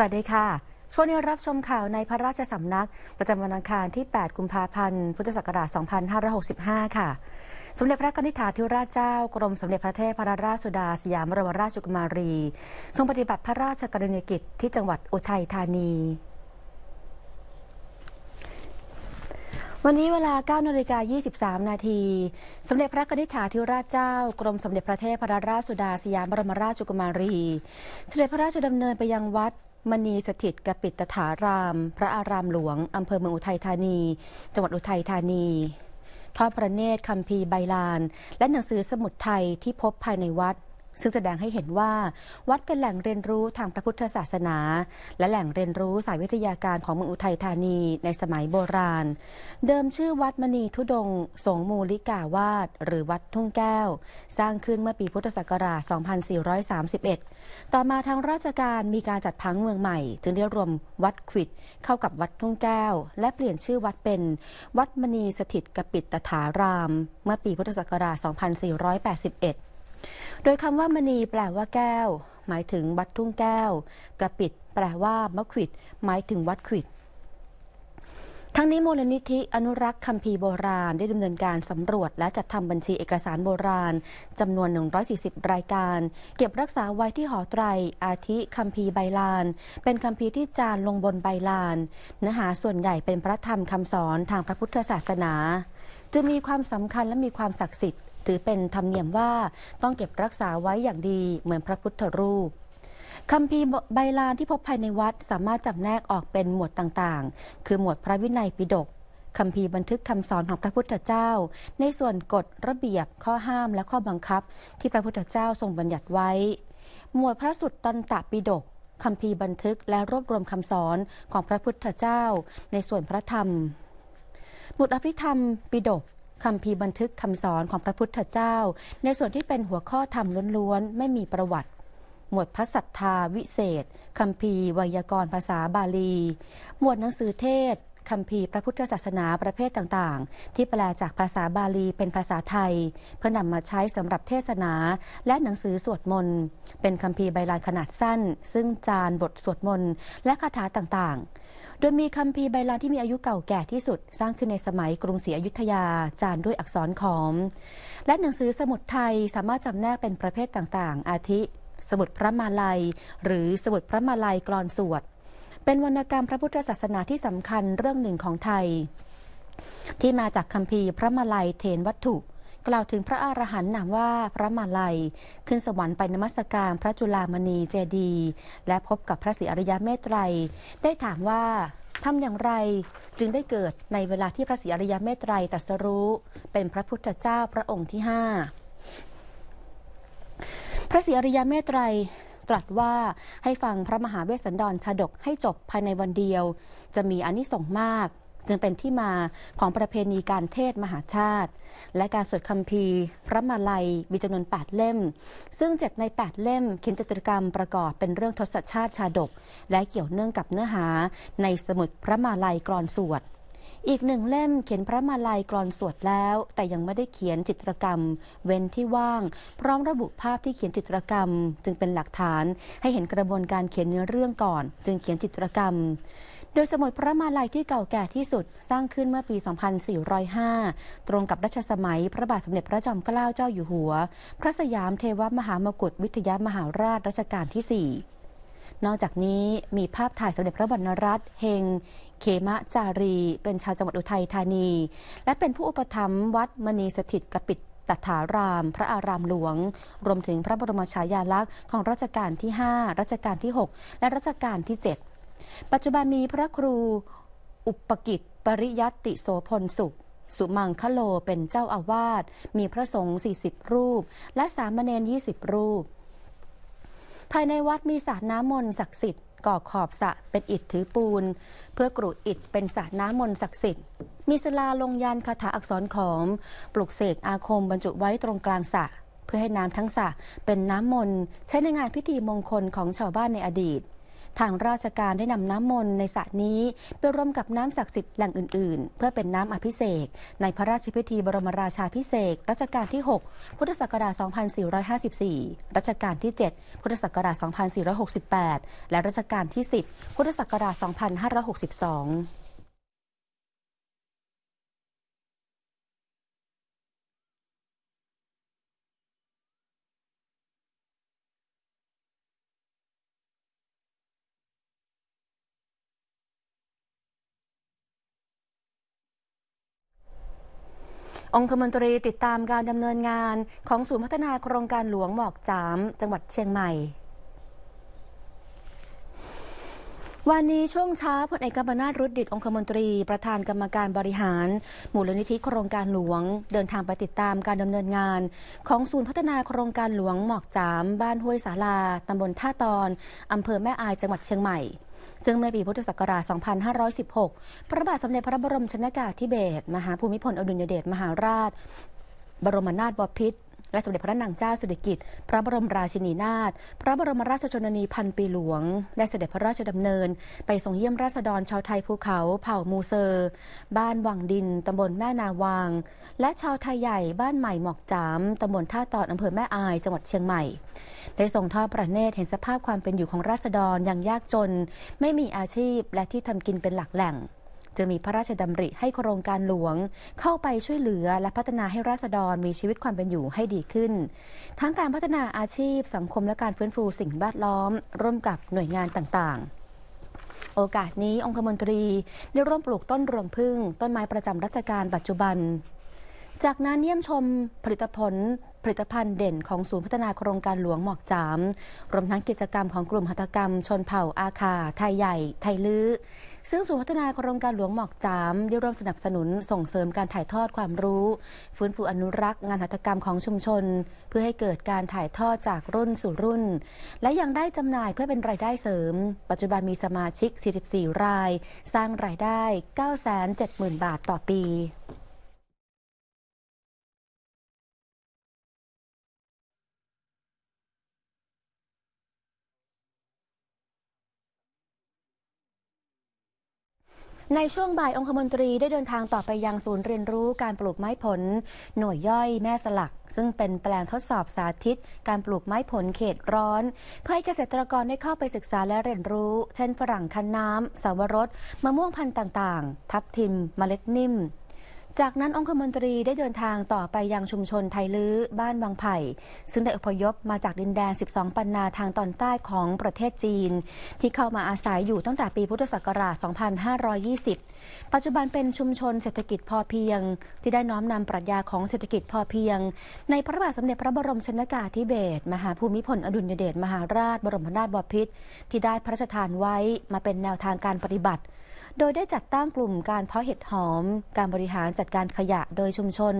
สวัสดีค่ะ ช่วงนี้รับชมข่าวในพระราชสำนักประจำวันอังคารที่ 8 กุมภาพันธ์ พุทธศักราช 2565 ค่ะ สมเด็จพระนิธิาธิราชเจ้ากรมสมเด็จพระเทพรราชสุดาสยามบรมราชกุมารี ทรงปฏิบัติพระราชกรณียกิจที่จังหวัดอุทัยธานี วันนี้เวลา 9นาฬิกา 23 นาที สมเด็จพระนิธิาธิราชเจ้ากรมสมเด็จพระเทพรราชสุดาสยามบรมราชกุมารี เสด็จพระราชดำเนินไปยังวัดมณีสถิตกปิตถาราม พระอารามหลวง อำเภอเมืองอุทัยธานีจังหวัดอุทัยธานี ทอดพระเนตรคัมภีใบลาน และหนังสือสมุดไทยที่พบภายในวัดซึ่งแสดงให้เห็นว่าวัดเป็นแหล่งเรียนรู้ทางพระพุทธศาสนา และแหล่งเรียนรู้สายวิทยาการของเมืองอุทัยธานีในสมัยโบราณ เดิมชื่อวัดมณีทุดงสงมูลิกาวาด หรือวัดทุ่งแก้ว สร้างขึ้นเมื่อปีพุทธศักราช 2431 ต่อมาทางราชการมีการจัดพังเมืองใหม่จึงได้รวมวัดขิดเข้ากับวัดทุ่งแก้ว และเปลี่ยนชื่อวัดเป็นวัดมณีสถิตกปิตตถารามเมื่อปีพุทธศักราช 2481โดยคำว่ามณีแปลว่าแก้ว หมายถึงวัดทุ่งแก้วกระปิดแปลว่ามะขิดหมายถึงวัดขิดทั้งนี้มูลนิธิอนุรักษ์คัมภีร์โบราณได้ดำเนินการสำรวจและจัดทำบัญชีเอกสารโบราณจำนวน 140 รายการ เก็บรักษาไว้ที่หอไตร อาทิคัมภีร์ใบลาน เป็นคัมภีร์ที่จานลงบนใบลาน เนื้อหาส่วนใหญ่เป็นพระธรรมคำสอนทางพระพุทธศาสนาจึงมีความสำคัญและมีความศักดิ์สิทธิ์ถือเป็นธรรมเนียมว่าต้องเก็บรักษาไว้อย่างดีเหมือนพระพุทธรูปคำพีใบลานที่พบภายในวัดสามารถจำแนกออกเป็นหมวดต่างๆ คือหมวดพระวินัยปิฎกคำพีบันทึกคำสอนของพระพุทธเจ้า ในส่วนกฎระเบียบ ข้อห้ามและข้อบังคับที่พระพุทธเจ้าทรงบัญญัติไว้ หมวดพระสุตตันตปิฎกคำพีบันทึกและรวบรวมคำสอนของพระพุทธเจ้า ในส่วนพระธรรม หมวดอภิธรรมปิฎกคำพีบันทึกคำสอนของพระพุทธเจ้า ในส่วนที่เป็นหัวข้อธรรมล้วนๆไม่มีประวัติ หมวดพระสัทธาวิเศษคำพีไวยากรภาษาบาลี หมวดหนังสือเทศคำพีพระพุทธศาสนาประเภทต่างๆ ที่แปลจากภาษาบาลีเป็นภาษาไทย เพื่อนำมาใช้สำหรับเทศนา และหนังสือสวดมนต์เป็นคำพีใบลานขนาดสั้น ซึ่งจานบทสวดมนต์และคาถาต่างๆโดยมีคำพีใบลานที่มีอายุเก่าแก่ที่สุด สร้างขึ้นในสมัยกรุงศรีอยุธยาจานด้วยอักษรขอมและหนังสือสมุดไทยสามารถจำแนกเป็นประเภทต่างๆ อาทิสมุดพระมาลัย หรือสมุดพระมาลัยกรอนสวด เป็นวรรณกรรมพระพุทธศาสนาที่สำคัญเรื่องหนึ่งของไทย ที่มาจากคำพีพระมาลัยเทนวัตถุล่าวถึงพระอรหันต์นามว่าพระมาลัยขึ้นสวรรค์ไปนมัสการพระจุลามณีเจดีและพบกับพระศรีอริยเมตไตร ได้ถามว่า ทำอย่างไรจึงได้เกิดในเวลาที่พระศรีอริยเมตไตรตรัสรู้เป็นพระพุทธเจ้าพระองค์ที่ห้าพระศรีอริยเมตไตรตรัสว่าให้ฟังพระมหาเวสสันดรชาดก ให้จบภายในวันเดียว จะมีอนิสงส์มากจึงเป็นที่มาของประเพณีการเทศมหาชาติ และการสวดคัมภีร์พระมาลัยมีจำนวน8เล่ม ซึ่งเจ็ดใน8เล่มเขียนจตุรกรรมประกอบเป็นเรื่องทศชาติชาดก และเกี่ยวเนื่องกับเนื้อหาในสมุดพระมาลัยกรอนสวด อีกหนึ่งเล่มเขียนพระมาลัยกรอนสวดแล้ว แต่ยังไม่ได้เขียนจิตรกรรม เว้นที่ว่างพร้อมระบุภาพที่เขียนจิตรกรรม จึงเป็นหลักฐานให้เห็นกระบวนการเขียนเนื้อเรื่องก่อน จึงเขียนจิตรกรรมโดยสมุดพระมาลัยที่เก่าแก่ที่สุด สร้างขึ้นเมื่อปี 2405 ตรงกับรัชสมัยพระบาทสมเด็จพระจอมเกล้าเจ้าอยู่หัว พระสยามเทวมหามกุฏวิทยามหาราชรัชกาลที่ 4 นอกจากนี้มีภาพถ่ายสมเด็จพระบรมรัต์เฮงเขมะจารี เป็นชาวจังหวัดอุทัยธานี และเป็นผู้อุปถัมภ์วัดมณีสถิตกปิตตัารามพระอารามหลวง รวมถึงพระบรมฉายาลักษณ์ของรัชกาลที่ 5รัชกาลที่ 6 และรัชกาลที่ 7ปัจจุบันมีพระครูอุปกิจปริยัติโสพลสุข สุมังคโลเป็นเจ้าอาวาสมีพระสงฆ์40 รูป และสามเณร20 รูป ภายในวัดมีสระน้ำมนต์ศักดิ์สิทธิ์ก่อขอบสระเป็นอิฐถือปูนเพื่อกรุอิฐเป็นสระน้ำมนต์ศักดิ์สิทธิ์ มีศิลาลงยันคาถาอักษรขอมปลุกเสกอาคมบรรจุไว้ตรงกลางสระเพื่อให้น้ำทั้งสระเป็นน้ำมนต์ใช้ในงานพิธีมงคลของชาวบ้านในอดีตทางราชการได้นำน้ำมนต์ในสระนี้ไปร่วมกับน้ำศักดิ์สิทธิ์แหล่งอื่นๆ เพื่อเป็นน้ำอภิเษกในพระราชพิธีบรมราชาพิเศษรัชกาลที่ 6พุทธศักราช 2454 รัชกาลที่ 7 พุทธศักราช 2468 และรัชกาลที่ 10 พุทธศักราช 2562องคมนตรีติดตามการดำเนินงานของศูนย์พัฒนาโครงการหลวงหมอกจามจังหวัดเชียงใหม่ วันนี้ช่วงเช้าพลเอกกำมนาตรุดดิตองคมนตรีประธานกรรมการบริหารหมู่ลนิธิโครงการหลวงเดินทางไปติดตามการดำเนินงานของศูนย์พัฒนาโครงการหลวงหมอกจามบ้านห้วยสาลาตำบลท่าตอน อำเภอแม่อายจังหวัดเชียงใหม่ซึ่งเมื่อปีพุทธศักราช 2516 พระบาทสมเด็จพระบรมชนากาธิเบศร มหาภูมิพลอดุลยเดช มหาราช บรมนาถบพิตร และสมเด็จพระนางเจ้าสิริกิติ์พระบรมราชินีนาถ พระบรมราชชนนีพันปีหลวงได้เสด็จพระราชดำเนิน ไปทรงเยี่ยมราษฎรชาวไทยภูเขา เผ่ามูเซอร์ บ้านวังดินตำบลแม่นาวาง และชาวไทยใหญ่ บ้านใหม่หมอกจามตำบลท่าตอนอำเภอแม่อาย จังหวัดเชียงใหม่ได้ทรงทอดพระเนตรเห็นสภาพความเป็นอยู่ของราษฎรยังยากจน ไม่มีอาชีพและที่ทำกินเป็นหลักแหล่งจึงมีพระราชดำริให้โครงการหลวง เข้าไปช่วยเหลือและพัฒนาให้ราษฎรมีชีวิตความเป็นอยู่ให้ดีขึ้น ทั้งการพัฒนาอาชีพสังคมและการฟื้นฟูสิ่งแวดล้อม ร่วมกับหน่วยงานต่างๆ โอกาสนี้องคมนตรีได้ร่วมปลูกต้นรวงพึ่ง ต้นไม้ประจำรัชกาลปัจจุบันจากนั้นเยี่ยมชมผลิตผลผลิตภัณฑ์เด่นของศูนย์พัฒนาโครงการหลวงหมอกจามรวมทั้งกิจกรรมของกลุ่มหัตถกรรม ชนเผ่าอาคา ไทยใหญ่ ไทยลื้อ ซึ่งศูนย์พัฒนาโครงการหลวงหมอกจามได้ร่วมสนับสนุนส่งเสริมการถ่ายทอดความรู้ ฟื้นฟูอนุรักษ์ งานหัตถกรรมของชุมชน เพื่อให้เกิดการถ่ายทอดจากรุ่นสู่รุ่น และยังได้จำหน่ายเพื่อเป็นรายได้เสริม ปัจจุบันมีสมาชิก 44 ราย สร้างรายได้970,000 บาทต่อปีในช่วงบ่ายองคมนตรีได้เดินทางต่อไปยังศูนย์เรียนรู้การปลูกไม้ผลหน่วยย่อยแม่สลักซึ่งเป็นแปลงทดสอบสาธิตการปลูกไม้ผลเขตร้อน เพื่อให้เกษตรกรได้เข้าไปศึกษาและเรียนรู้ เช่นฝรั่งคั้นน้ำสาวรสมะม่วงพันธุ์ต่างๆ ทับทิม เมล็ดนิ่มจากนั้นองคมนตรีได้เดินทางต่อไปยังชุมชนไทลื้อบ้านวังไผ่ซึ่งได้อพยพมาจากดินแดน 12 ปันนาทางตอนใต้ของประเทศจีน ที่เข้ามาอาศัยอยู่ตั้งแต่ปีพุทธศักราช 2520 ปัจจุบันเป็นชุมชนเศรษฐกิจพอเพียง ที่ได้น้อมนำปรัชญาของเศรษฐกิจพอเพียง ในพระบาทสมเด็จพระบรมชนากาธิเบศรมหาภูมิพลอดุลยเดชมหาราชบรมนาถบพิตรที่ได้พระราชทานไว้มาเป็นแนวทางการปฏิบัติโดยได้จัดตั้งกลุ่มการเพาะเห็ดหอม การบริหารจัดการขยะโดยชุมชน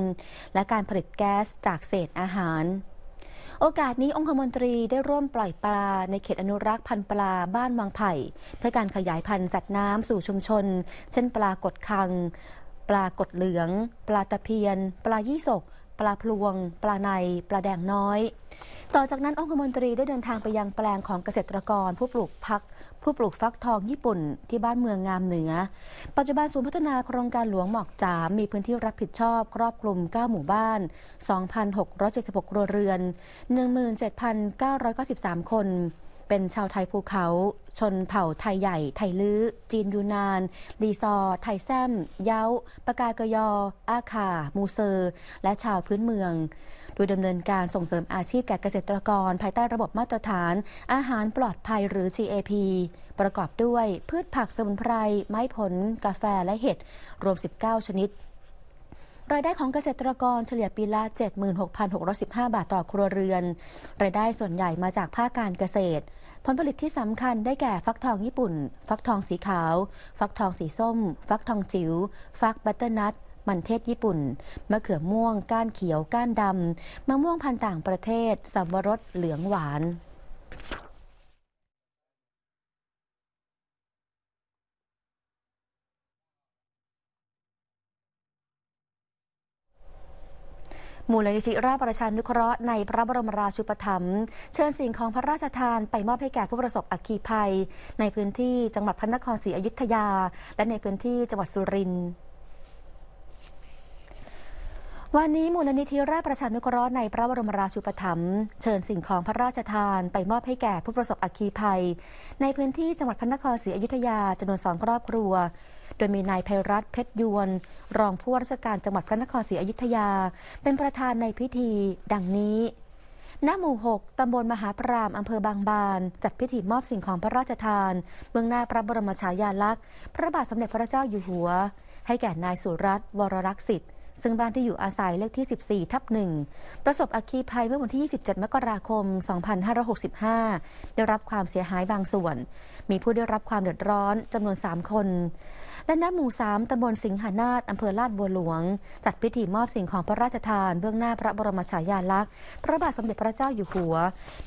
และการผลิตแก๊สจากเศษอาหาร โอกาสนี้องคมนตรีได้ร่วมปล่อยปลาในเขตอนุรักษ์พันธุ์ปลาบ้านวางไผ่ เพื่อการขยายพันธุ์สัตว์น้ำสู่ชุมชน เช่นปลากดคังปลากดเหลือง ปลาตะเพียน ปลายี่สกปลาพลวง ปลาในปลาแดงน้อย ต่อจากนั้นองคมนตรีได้เดินทางไปยังแปลงของเกษตรกรผู้ปลูกพักผู้ปลูกฟักทองญี่ปุ่นที่บ้านเมืองงามเหนือ ปัจจุบันศูนย์พัฒนาโครงการหลวงหมอกจามมีพื้นที่รับผิดชอบครอบคลุม9 หมู่บ้าน 2,676 ครัวเรือน 17,993 คนเป็นชาวไทยภูเขา ชนเผ่าไทยใหญ่ ไทยลื้อ จีนยูนานลีซอ ไทยแซมเย้าปากากยอ อาคา มูเซอร์ และชาวพื้นเมือง โดยดำเนินการส่งเสริมอาชีพแก่เกษตรกรภายใต้ระบบมาตรฐาน อาหารปลอดภัยหรือ GAP ประกอบด้วยพืชผักสมุนไพรไม้ผล กาแฟและเห็ดรวม 19 ชนิดรายได้ของเกษตรกรเฉลี่ยปีละ 76,615 บาทต่อครัวเรือน รายได้ส่วนใหญ่มาจากภาคการเกษตร ผลผลิตที่สำคัญได้แก่ฟักทองญี่ปุ่น ฟักทองสีขาว ฟักทองสีส้ม ฟักทองจิ๋ว ฟักบัตเตอร์นัท มันเทศญี่ปุ่น มะเขือม่วง ก้านเขียวก้านดำ มะม่วงพันธุ์ต่างประเทศสับปะรดเหลืองหวานมูลนิธิราชประชานุเคราะห์ในพระบรมราชูปถัมภ์เชิญสิ่งของพระราชทานไปมอบให้แก่ผู้ประสบอัคคีภัย ในพื้นที่จังหวัดพระนครศรีอยุธยา และในพื้นที่จังหวัดสุรินทร์วันนี้มูลนิธิราชประชานุเคราะห์ในพระบรมราชูปถัมภ์เชิญสิ่งของพระราชทานไปมอบให้แก่ผู้ประสบอัคคีภัย ในพื้นที่จังหวัดพระนครศรีอยุธยาจำนวนสองครอบครัวโดยมีนายภัยรัตน์เพชรยวน รองผู้ว่าราชการจังหวัดพระนครศรีอยุธยา เป็นประธานในพิธีดังนี้ณหมู่6ตำบลมหาปรามอำเภอบางบานจัดพิธีมอบสิ่งของพระราชทาน เมืองหน้าพระบรมฉายาลักษณ์ พระบาทสมเด็จพระเจ้าอยู่หัว ให้แก่นายสุรัตน์วรรักษิติ์ซึ่งบ้านที่อยู่อาศัยเลขที่ 14 ทับหนึ่งประสบอัคคีภัยเมื่อวันที่ 27 มกราคม 2565 ได้รับความเสียหายบางส่วน มีผู้ได้รับความเดือดร้อนจำนวน 3 คน และณหมู่ 3ตำบลสิงหานาฏอำเภอลาดบัวหลวง จัดพิธีมอบสิ่งของพระราชทาน เบื้องหน้าพระบรมฉายาลักษณ์ พระบาทสมเด็จพระเจ้าอยู่หัว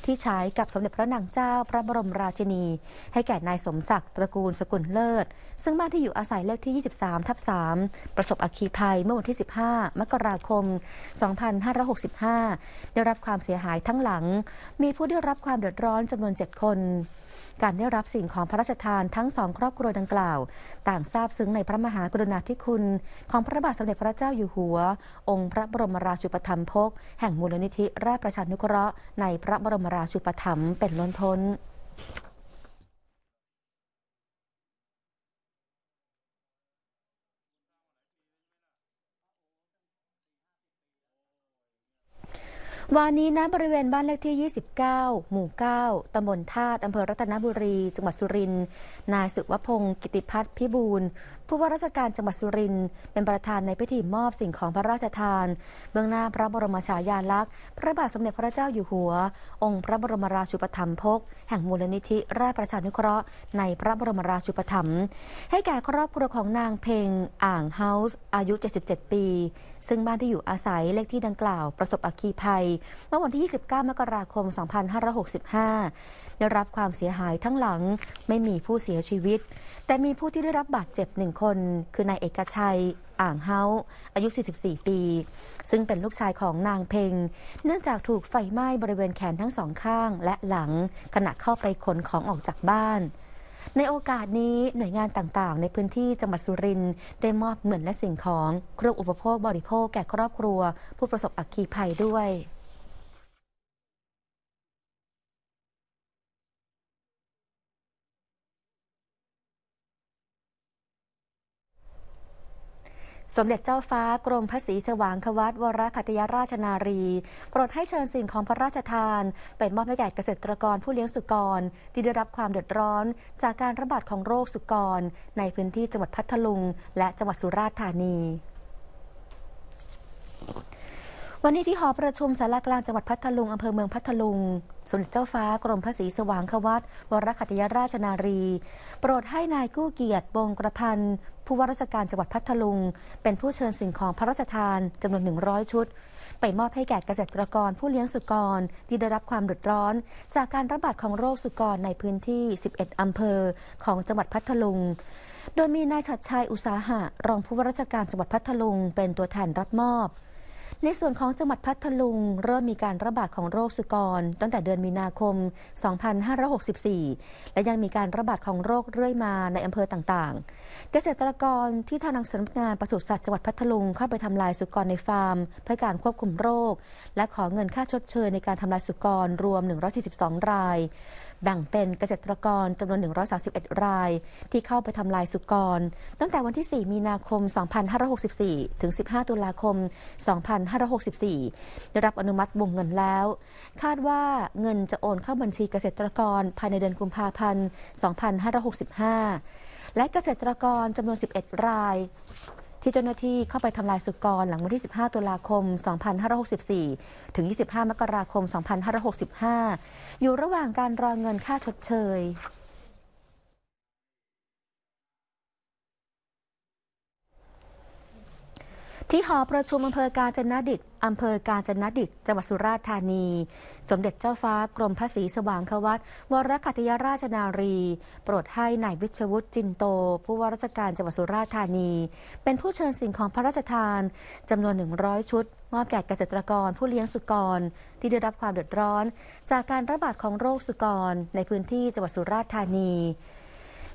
ที่ใช้กับสมเด็จพระนางเจ้าพระบรมราชินี ให้แก่นายสมศักดิ์ ตระกูลสกุลเลิศ ซึ่งบ้านที่อยู่อาศัยเลขที่ 23 ทับ 3 ประสบอัคคีภัยเมื่อวันที่15 15มกราคม 2565 ได้รับความเสียหายทั้งหลัง มีผู้ได้รับความเดือดร้อนจำนวน 7 คน การได้รับสิ่งของพระราชทานทั้งสองครอบครัวดังกล่าว ต่างทราบซึ้งในพระมหากรุณาธิคุณ ของพระบาทสมเด็จพระเจ้าอยู่หัว องค์พระบรมราชูปถัมภกแห่งมูลนิธิราชประชานุเคราะห์ ในพระบรมราชูปถัมภ์เป็นล้นพ้นวันนี้นะบริเวณบ้านเลขที่ 29 หมู่ 9 ตำบลธาตุอำเภอรัตนบุรี จังหวัดสุรินทร์ นายสุวพงศ์ กิติพัฒน์พิบูลผู้ว่าราชการจังหวัดสุรินทร์เป็นประธานในพิธีมอบสิ่งของพระราชทานเบื้องหน้าพระบรมฉายาลักษณ์พระบาทสมเด็จพระเจ้าอยู่หัว องค์พระบรมราชูปถัมภกแห่งมูลนิธิราชประชานุเคราะห์ในพระบรมราชูปถัมภ์ให้แก่ครอบครัวของนางเพงอ่างเฮาส์ อายุ 77 ปี ซึ่งบ้านที่อยู่อาศัยเลขที่ดังกล่าว ประสบอัคคีภัยเมื่อวันที่ 29 มกราคม 2565ได้รับความเสียหายทั้งหลังไม่มีผู้เสียชีวิต แต่มีผู้ที่ได้รับบาดเจ็บหนึ่งคนคนคือนายเอกชัย อ่างเฮาอายุ 44 ปี ซึ่งเป็นลูกชายของนางเพ็งเนื่องจากถูกไฟไหม้บริเวณแขนทั้งสองข้างและหลังขณะเข้าไปขนของออกจากบ้าน ในโอกาสนี้หน่วยงานต่างๆ ในพื้นที่จังหวัดสุรินทร์ได้มอบเงินและสิ่งของเครื่องอุปโภคบริโภคแก่ครอบครัว ผู้ประสบอัคคีภัยด้วยสมเด็จเจ้าฟ้ากรมพระศรีสว่างควัตวรคัตยราชนารี โปรดให้เชิญสิ่งของพระราชทาน ไปมอบให้แก่เกษตรกรผู้เลี้ยงสุกร ที่ได้รับความเดือดร้อนจากการระบาดของโรคสุกรในพื้นที่จังหวัดพัทลุง และจังหวัดสุราษฎร์ธานีวันนี้ที่หอประชุมสารากลางจังหวัดพัทลุงอำเภอเมืองพัทลุงสมเด็จเจ้าฟ้ากรมพระศรีสว่างควัตวรคัตยราชนารี โปรดให้นายกู้เกียรติวงกระพันผู้ว่าราชการจังหวัดพัทลุง เป็นผู้เชิญสิ่งของพระราชทานจำนวน100ชุด ไปมอบให้แก่เกษตรกรผู้เลี้ยงสุกร ที่ได้รับความเดือดร้อน จากการระบาดของโรคสุกรในพื้นที่ 11อำเภอของจังหวัดพัทลุง โดยมีนายชัดชัย อุตสาหะ รองผู้ว่าราชการจังหวัดพัทลุง เป็นตัวแทนรับมอบในส่วนของจังหวัดพัทลุงเริ่มมีการระบาดของโรคสุกรตั้งแต่เดือนมีนาคม 2564 และยังมีการระบาดของโรคเรื่อยมาในอำเภอต่างๆ เกษตรกรที่ทางสำนักงานปศุสัตว์จังหวัดพัทลุงเข้าไปทำลายสุกรในฟาร์มเพื่อการควบคุมโรค และขอเงินค่าชดเชยในการทำลายสุกรรวม 142 รายแบ่งเป็นเกษตรกรจำนวน 131 รายที่เข้าไปทำลายสุกร ตั้งแต่วันที่ 4 มีนาคม 2564 ถึง 15 ตุลาคม 2564 ได้รับอนุมัติวงเงินแล้ว คาดว่าเงินจะโอนเข้าบัญชีเกษตรกรภายในเดือนกุมภาพันธ์ 2565 และเกษตรกรจำนวน 11 รายที่เจ้าหน้าที่เข้าไปทำลายสุกรหลังวันที่ 15 ตุลาคม 2564 ถึง 25 มกราคม 2565 อยู่ระหว่างการรอเงินค่าชดเชยที่หอประชุมอำเภอกาญจนดิตอำเภอกาญจนดิตจังหวัดสุราษฎร์ธานี สมเด็จเจ้าฟ้ากรมพระศรีสว่างควัตวรคัตยราชนารี โปรดให้นายวิชวุฒิจินโต ผู้ว่าราชการจังหวัดสุราษฎร์ธานี เป็นผู้เชิญสิ่งของพระราชทาน จำนวน 100 ชุด มอบแก่เกษตรกรผู้เลี้ยงสุกร ที่ได้รับความเดือดร้อนจากการระบาดของโรคสุกรในพื้นที่จังหวัดสุราษฎร์ธานี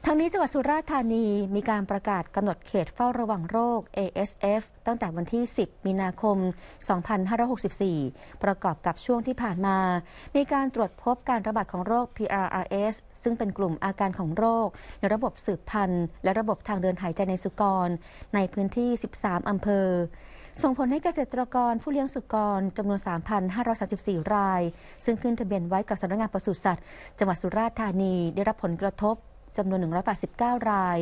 ทางนี้จังหวัดสุราษฎร์ธานีมีการประกาศกำหนดเขตเฝ้าระวังโรค ASF ตั้งแต่วันที่ 10 มีนาคม 2564 ประกอบกับช่วงที่ผ่านมา มีการตรวจพบการระบาดของโรค PRRS ซึ่งเป็นกลุ่มอาการของโรคในระบบสืบพันธุ์ และระบบทางเดินหายใจในสุกร ในพื้นที่ 13 อำเภอ ส่งผลให้เกษตรกรผู้เลี้ยงสุกรจำนวน 3,534 ราย ซึ่งขึ้นทะเบียนไว้กับสำนักงานปศุสัตว์จังหวัดสุราษฎร์ธานีได้รับผลกระทบจำนวน 189 ราย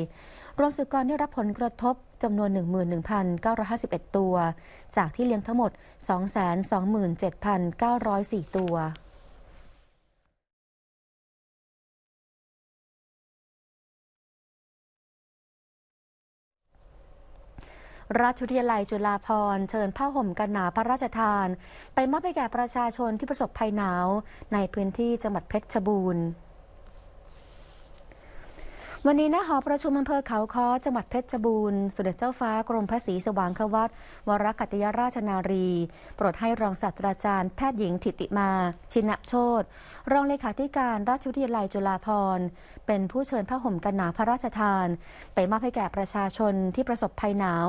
รวมสุกรได้รับผลกระทบจำนวน 11,951 ตัว จากที่เลี้ยงทั้งหมด 227,904 ตัว ราชวิทยาลัยจุฬาภร์เชิญผ้าห่มกันหนาวพระราชทานไปมอบให้แก่ประชาชนที่ประสบภัยหนาวในพื้นที่จังหวัดเพชรบูรณ์วันนี้นะหอประชุมอำเภอเขาค้อจังหวัดเพชรบูรณ์สุเดเจ้าฟ้ากรมพระศรีสว่างควัตวรกัตยราชนารี โปรดให้รองศาสตราจารย์แพทย์หญิงถิติมา ชินะโชตรองเลขาธิการราชวิทยาลัยจุฬาภรณ์ เป็นผู้เชิญพระห่มกันหนาพระราชทาน ไปมอบให้แก่ประชาชนที่ประสบภัยหนาว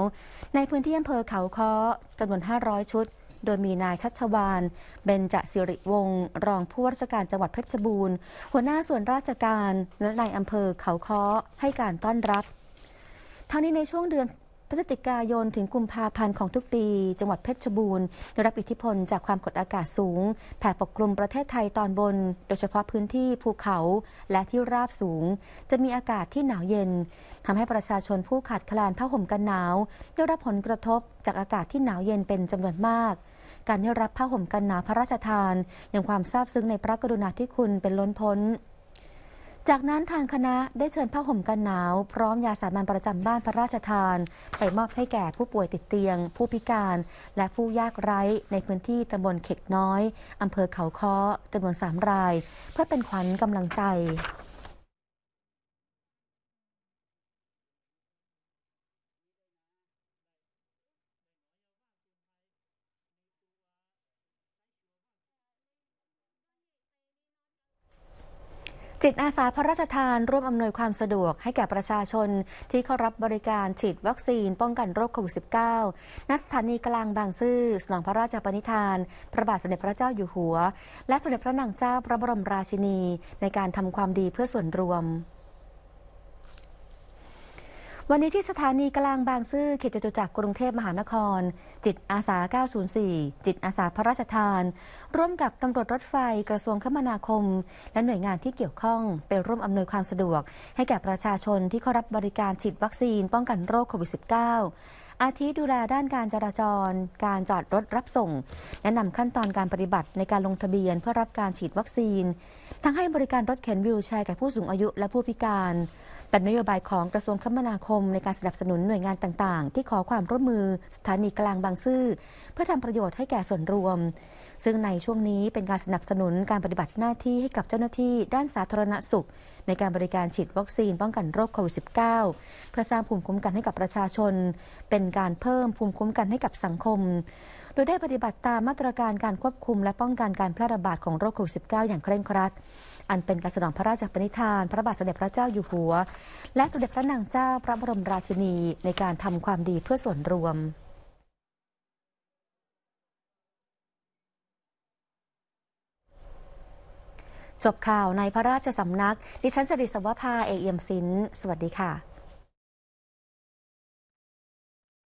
ในพื้นที่อำเภอเขาค้อจำนวน500ชุดโดยมีนายชัชวานเบญจสิริวงศ์รองผู้ว่าราชการจังหวัดเพชรบูรณ์หัวหน้าส่วนราชการและนายอำเภอเขาค้อให้การต้อนรับ ทั้งนี้ในช่วงเดือนพฤศจิกายนถึงกุมภาพันธ์ของทุกปี จังหวัดเพชรบูรณ์ได้รับอิทธิพลจากความกดอากาศสูงแผ่ปกคลุมประเทศไทยตอนบนโดยเฉพาะพื้นที่ภูเขาและที่ราบสูง จะมีอากาศที่หนาวเย็น ทำให้ประชาชนผู้ขาดแคลนผ้าห่มกันหนาวได้รับผลกระทบจากอากาศที่หนาวเย็นเป็นจำนวนมาก การได้รับผ้าห่มกันหนาวพระราชทานอย่างความซาบซึ้งในพระกรุณาธิคุณเป็นล้นพ้นจากนั้นทางคณะได้เชิญผ้าห่มกันหนาว พร้อมยาสามัญประจำบ้านพระราชทานไปมอบให้แก่ผู้ป่วยติดเตียงผู้พิการ และผู้ยากไร้ในพื้นที่ตำบลเข็กน้อย อำเภอเขาค้อจำนวนสามราย เพื่อเป็นขวัญกำลังใจจิตอาสาพระราชทานร่วมอำนวยความสะดวกให้แก่ประชาชนที่เข้ารับบริการฉีดวัคซีนป้องกันโรคโควิด -19 ณสถานีกลางบางซื่อสนองพระราชปณิธานพระบาทสมเด็จพระเจ้าอยู่หัว และสมเด็จพระนางเจ้าพระบรมราชินีในการทำความดีเพื่อส่วนรวมวันนี้ที่สถานีกลางบางซื่อเขตจตุจักรกรุงเทพมหานคร จิตอาสา 904 จิตอาสาพระราชทาน ร่วมกับตำรวจรถไฟกระทรวงคมนาคม และหน่วยงานที่เกี่ยวข้องไปร่วมอำนวยความสะดวก ให้แก่ประชาชนที่เข้ารับบริการฉีดวัคซีนป้องกันโรคโควิด -19 อาทิดูแลด้านการจราจร การจอดรถรับส่งและนำขั้นตอนการปฏิบัติในการลงทะเบียนเพื่อรับการฉีดวัคซีน ทั้งให้บริการรถเข็นวิวแชร์แก่ผู้สูงอายุและผู้พิการเป็นนโยบายของกระทรวงคมนาคมในการสนับสนุนหน่วยงานต่าง ๆ ที่ขอความร่วมมือสถานีกลางบางซื่อเพื่อทำประโยชน์ให้แก่ส่วนรวมซึ่งในช่วงนี้เป็นการสนับสนุนการปฏิบัติหน้าที่ให้กับเจ้าหน้าที่ ด้านสาธารณสุข ในการบริการฉีดวัคซีนป้องกันโรคโควิด -19 เพื่อสร้างภูมิคุ้มกันให้กับประชาชน เป็นการเพิ่มภูมิคุ้มกันให้กับสังคม โดยได้ปฏิบัติตามมาตรการการควบคุมและป้องกันการแพร่ระบาดของโรคโควิด -19 อย่างเคร่งครัด อันเป็นการสนองพระราชปณิธาน พระบาทสมเด็จพระเจ้าอยู่หัว และสมเด็จพระนางเจ้าพระบรมราชินีในการทำความดีเพื่อส่วนรวมจบข่าวในพระราชสำนัก ดิฉันสริศวภาเอเอียมสิน สวัสดีค่ะ